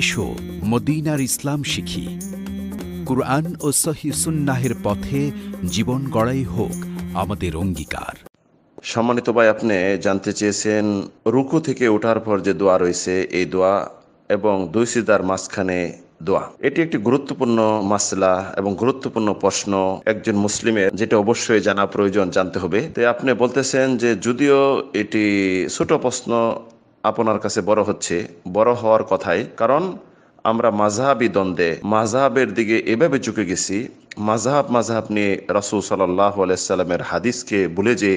এসো মদিনার ইসলাম শিখি কুরআন ও সহি সুন্নাহের পথে জীবন গড়াই হোক আমাদের অঙ্গীকার সম্মানিত ভাই আপনি জানতে চেয়েছেন রুকু থেকে ওঠার পর যে দোয়া রয়েছে এই দোয়া এবং দুই সিদার মাঝখানে দোয়া এটি একটি গুরুত্বপূর্ণ মাসলা এবং গুরুত্বপূর্ণ প্রশ্ন একজন মুসলিমের যেটা অবশ্যই জানা প্রয়োজন জানতে হবে তাই আপনি বলতেছেন যে যদিও এটি ছোট প্রশ্ন আপনার কাছে বড় হচ্ছে বড় হওয়ার কথাই কারণ আমরা মাঝহাবি দ্বন্দ্বে মাঝহাবের দিকে এভাবে ঝুঁকে গেছি মাজাহাব মাঝহাব নিয়ে রাসুল সাল্লাহ আলাইসাল্লামের হাদিসকে বলে যে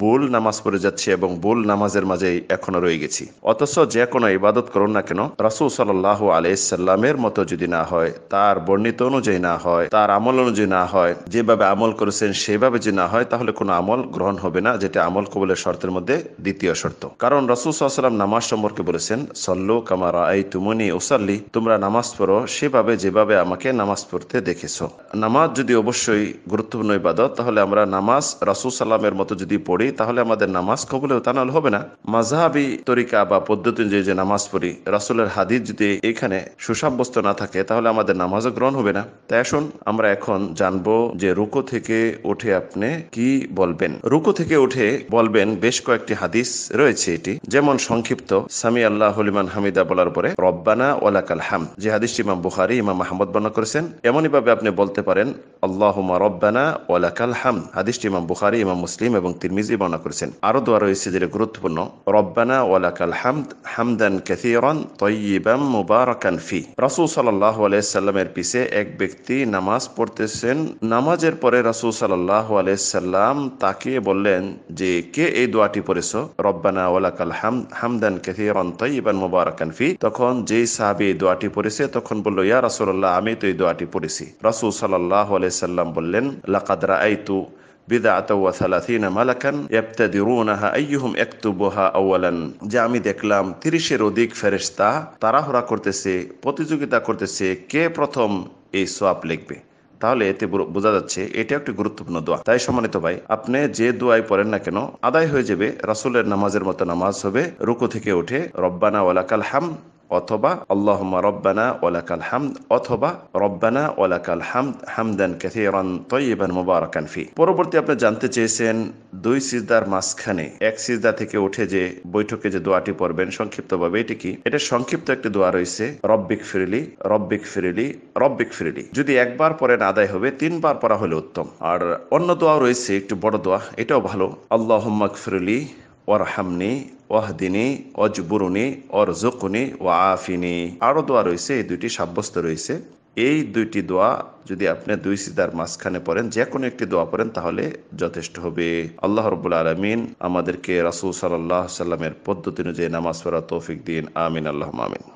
বোল নামাজ পড়ে যাচ্ছে এবং বোল নামাজের মাঝে এখনো রয়ে গেছি অথচ যে কোনো ইবাদত করুন না কেন রাসুল সাল্লাহ আলাইসাল্লামের মতো যদি না হয় তার বর্ণিত অনুযায়ী না হয় তার আমল অনুযায়ী না হয় যেভাবে আমল করেছেন সেভাবে যদি না হয় তাহলে কোনো আমল গ্রহণ হবে না যেটা আমল কবলের শর্তের মধ্যে দ্বিতীয় শর্ত কারণ রাসুল সাল্লাম নামাজ সম্পর্কে বলেছেন সল্লু কামারা এই তুমনি ওসাল্লি তোমরা নামাজ পড়ো সেভাবে যেভাবে আমাকে নামাজ পড়তে দেখেছো নামাজ নামাজ যদি অবশ্যই গুরুত্বপূর্ণ ইবাদত তাহলে আমরা নামাজ রাসুল সাল্লামের মতো যদি পড়ি তাহলে আমাদের নামাজ কবলেও তা নাহলে হবে না মাঝহাবি তরিকা বা পদ্ধতি যে নামাজ পড়ি রাসুলের হাদিস যদি এখানে সুসাব্যস্ত না থাকে তাহলে আমাদের নামাজও গ্রহণ হবে না তাই আসুন আমরা এখন জানবো যে রুকো থেকে উঠে আপনি কি বলবেন রুকো থেকে উঠে বলবেন বেশ কয়েকটি হাদিস রয়েছে এটি যেমন সংক্ষিপ্ত সামি আল্লাহ হলিমান হামিদা বলার পরে রব্বানা ওলাকাল হাম যে হাদিসটি ইমাম বুখারি ইমাম মাহমদ বর্ণনা করেছেন এমনইভাবে আপনি বলতে পারেন করেন আল্লাহমা রব্বানা ওয়ালাকাল হাম হাদিসটি ইমাম বুখারি ইমাম মুসলিম এবং তিরমিজি বর্ণনা করেছেন আরো দোয়া রয়েছে যেটা গুরুত্বপূর্ণ রব্বানা ওয়ালাকাল হামদ হামদান ক্যাথিয়রন তৈবাম মুবারকান ফি রাসুল সাল্লাহ আলাইসাল্লামের পিছে এক ব্যক্তি নামাজ পড়তেছেন নামাজের পরে রাসুল সাল্লাহ আলাইসাল্লাম তাকিয়ে বললেন যে কে এই দোয়াটি পড়েছ রব্বানা ওয়ালাকাল হাম হামদান ক্যাথিয়রন তৈবান মুবারকান ফি তখন যেই সাহাবি দোয়াটি পড়েছে তখন বলল ইয়া রাসুল্লাহ আমি তো এই দোয়াটি পড়েছি রাসুল সাল্লাহ সাল্লাম বললেন আমি দেখলাম তিরিশের অধিক করতেছে প্রতিযোগিতা করতেছে কে প্রথম এই সোয়াব লিখবে তাহলে এতে বোঝা যাচ্ছে এটা একটি গুরুত্বপূর্ণ দোয়া তাই সম্মানিত ভাই আপনি যে দোয়াই পড়েন না কেন আদায় হয়ে যাবে রাসুলের নামাজের মতো নামাজ হবে রুকু থেকে উঠে রব্বানা ওয়ালাকাল হাম অথবা আল্লাহ রব্বানা ওলাকাল হামদ অথবা রব্বানা ওলাকাল হামদ হামদান ক্যাথিরন তৈবান মুবারকান ফি পরবর্তী আপনি জানতে চেয়েছেন দুই সিজদার মাঝখানে এক সিজদা থেকে উঠে যে বৈঠকে যে দোয়াটি পড়বেন সংক্ষিপ্তভাবে এটি কি এটা সংক্ষিপ্ত একটি দোয়া রয়েছে রব্বিক ফিরিলি রব্বিক ফিরিলি রব্বিক ফিরিলি যদি একবার পরেন আদায় হবে তিনবার পড়া হলে উত্তম আর অন্য দোয়া রয়েছে একটু বড় দোয়া এটাও ভালো আল্লাহ ফিরিলি ওয়ারহামনি ওয়াহদিনি অজবুরুনে অরজকুনে ও আফিনি আরও দোয়া রয়েছে এই দুইটি সাব্যস্ত রয়েছে এই দুইটি দোয়া যদি আপনি দুই সিদার মাঝখানে পড়েন যে কোনো একটি দোয়া পড়েন তাহলে যথেষ্ট হবে আল্লাহ রবুল আলমিন আমাদেরকে রাসুল সাল্লাহ সাল্লামের পদ্ধতি অনুযায়ী নামাজ পড়া তৌফিক দিন আমিন আল্লাহ আমিন